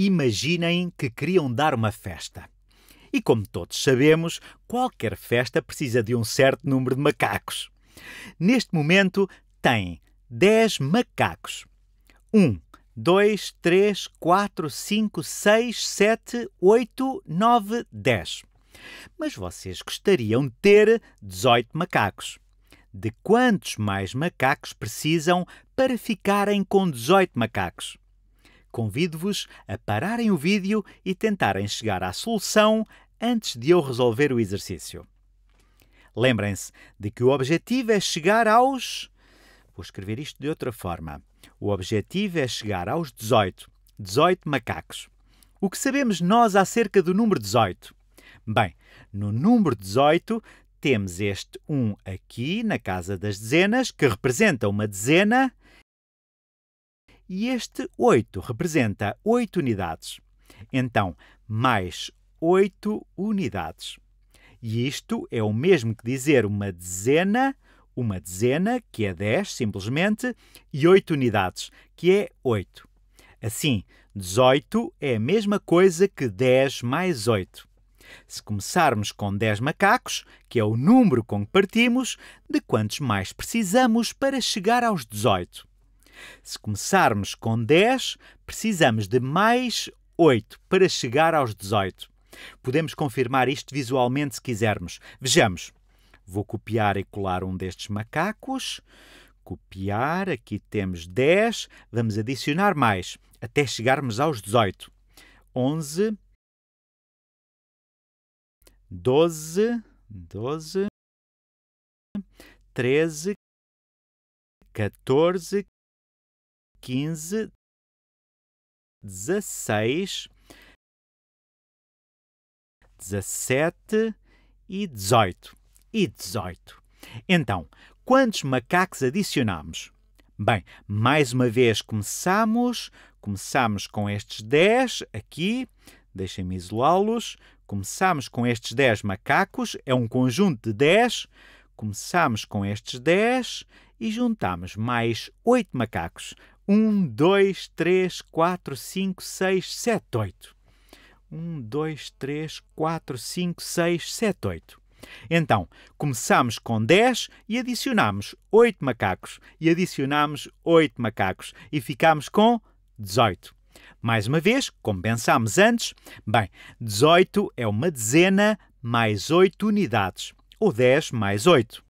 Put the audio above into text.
Imaginem que queriam dar uma festa. E como todos sabemos, qualquer festa precisa de um certo número de macacos. Neste momento, tem 10 macacos. 1, 2, 3, 4, 5, 6, 7, 8, 9, 10. Mas vocês gostariam de ter 18 macacos. De quantos mais macacos precisam para ficarem com 18 macacos? Convido-vos a pararem o vídeo e tentarem chegar à solução antes de eu resolver o exercício. Lembrem-se de que o objetivo é chegar aos. Vou escrever isto de outra forma. O objetivo é chegar aos 18. 18 macacos. O que sabemos nós acerca do número 18? Bem, no número 18 temos este 1 aqui na casa das dezenas, que representa uma dezena e este 8 representa 8 unidades. Então, mais 8 unidades. E isto é o mesmo que dizer uma dezena, uma dezena, que é 10, simplesmente, e 8 unidades, que é 8. Assim, 18 é a mesma coisa que 10 mais 8. Se começarmos com 10 macacos, que é o número com que partimos, de quantos mais precisamos para chegar aos 18? Se começarmos com 10, precisamos de mais 8 para chegar aos 18. Podemos confirmar isto visualmente se quisermos. Vejamos. Vou copiar e colar um destes macacos. Copiar, aqui temos 10, vamos adicionar mais, até chegarmos aos 18. 11, 12, 12, 13, 14, 15, 16, 17 e 18. E dezoito. Então, quantos macacos adicionamos? Bem, mais uma vez começamos, começamos com estes 10 aqui, deixem-me isolá-los. Começamos com estes 10 macacos, é um conjunto de 10. Começamos com estes 10 e juntamos mais 8 macacos. 1, 2, 3, 4, 5, 6, 7, 8. 1, 2, 3, 4, 5, 6, 7, 8. Então, começamos com 10 e adicionamos 8 macacos e adicionamos 8 macacos e ficamos com 18. Mais uma vez, como pensámos antes, bem, 18 é uma dezena mais 8 unidades, ou 10 mais 8.